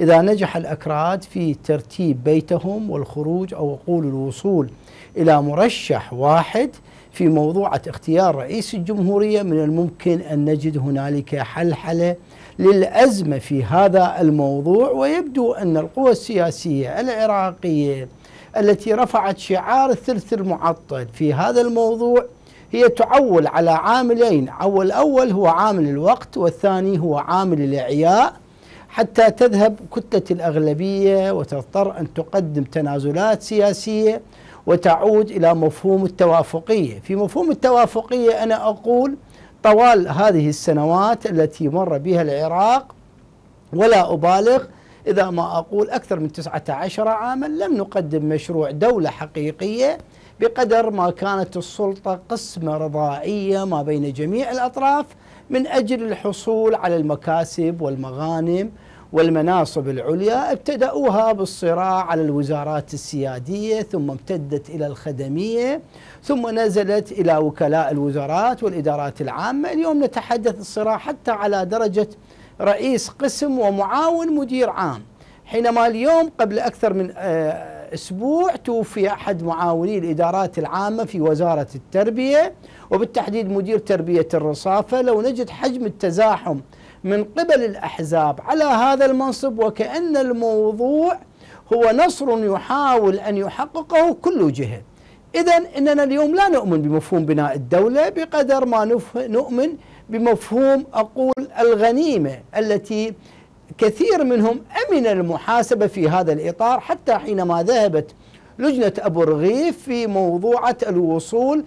إذا نجح الأكراد في ترتيب بيتهم والخروج أو أقول الوصول إلى مرشح واحد في موضوعة اختيار رئيس الجمهورية من الممكن أن نجد هنالك حلحلة للأزمة في هذا الموضوع ويبدو أن القوى السياسية العراقية التي رفعت شعار الثلث المعطل في هذا الموضوع هي تعول على عاملين أول أول هو عامل الوقت والثاني هو عامل الإعياء حتى تذهب كتلة الأغلبية وتضطر أن تقدم تنازلات سياسية وتعود إلى مفهوم التوافقية في مفهوم التوافقية أنا أقول طوال هذه السنوات التي مر بها العراق ولا أبالغ إذا ما أقول أكثر من 19 عاما لم نقدم مشروع دولة حقيقية بقدر ما كانت السلطة قسمة رضائية ما بين جميع الأطراف من أجل الحصول على المكاسب والمغانم والمناصب العليا ابتدأوها بالصراع على الوزارات السيادية ثم امتدت إلى الخدمية ثم نزلت إلى وكلاء الوزارات والإدارات العامة اليوم نتحدث الصراع حتى على درجة رئيس قسم ومعاون مدير عام حينما اليوم قبل أكثر من آه، أسبوع توفي أحد معاوني الإدارات العامة في وزارة التربية وبالتحديد مدير تربية الرصافة لو نجد حجم التزاحم من قبل الأحزاب على هذا المنصب وكأن الموضوع هو نصر يحاول أن يحققه كل جهة إذا إننا اليوم لا نؤمن بمفهوم بناء الدولة بقدر ما نؤمن بمفهوم أقول الغنيمة التي كثير منهم أمن المحاسبة في هذا الإطار حتى حينما ذهبت لجنة أبو رغيف في موضوعة الوصول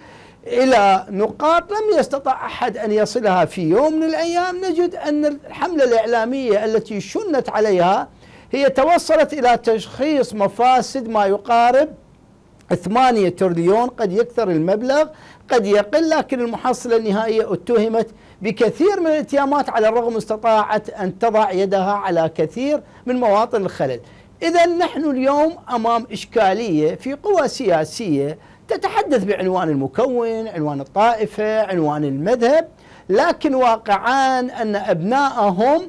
إلى نقاط لم يستطع أحد أن يصلها في يوم من الأيام نجد أن الحملة الإعلامية التي شنت عليها هي توصلت إلى تشخيص مفاسد ما يقارب 8 ترليون قد يكثر المبلغ قد يقل لكن المحصلة النهائية اتهمت بكثير من الاتهامات على الرغم استطاعت أن تضع يدها على كثير من مواطن الخلل إذا نحن اليوم أمام إشكالية في قوى سياسية تتحدث بعنوان المكون عنوان الطائفة عنوان المذهب لكن واقعان أن أبنائهم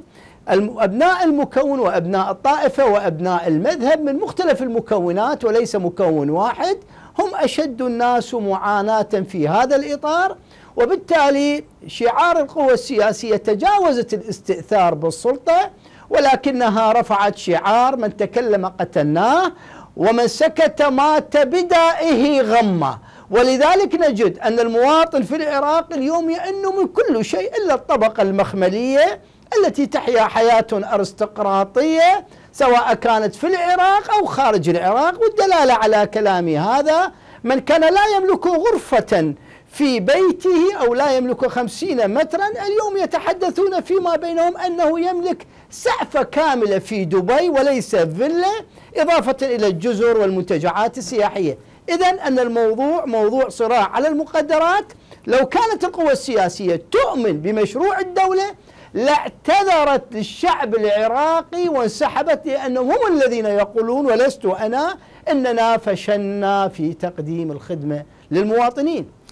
أبناء المكون وأبناء الطائفة وأبناء المذهب من مختلف المكونات وليس مكون واحد هم أشد الناس معاناة في هذا الإطار وبالتالي شعار القوى السياسية تجاوزت الاستئثار بالسلطة ولكنها رفعت شعار من تكلم قتلناه ومن سكت مات بدائه غمه ولذلك نجد أن المواطن في العراق اليوم يئن من كل شيء إلا الطبقة المخملية التي تحيا حياة أرستقراطية سواء كانت في العراق أو خارج العراق والدلالة على كلامي هذا من كان لا يملك غرفة في بيته أو لا يملك خمسين مترا اليوم يتحدثون فيما بينهم أنه يملك سعفة كاملة في دبي وليس فيلا إضافة إلى الجزر والمنتجعات السياحية إذا أن الموضوع موضوع صراع على المقدرات لو كانت القوى السياسية تؤمن بمشروع الدولة لاعتذرت للشعب العراقي وانسحبت لأنهم هم الذين يقولون ولست أنا أننا فشلنا في تقديم الخدمة للمواطنين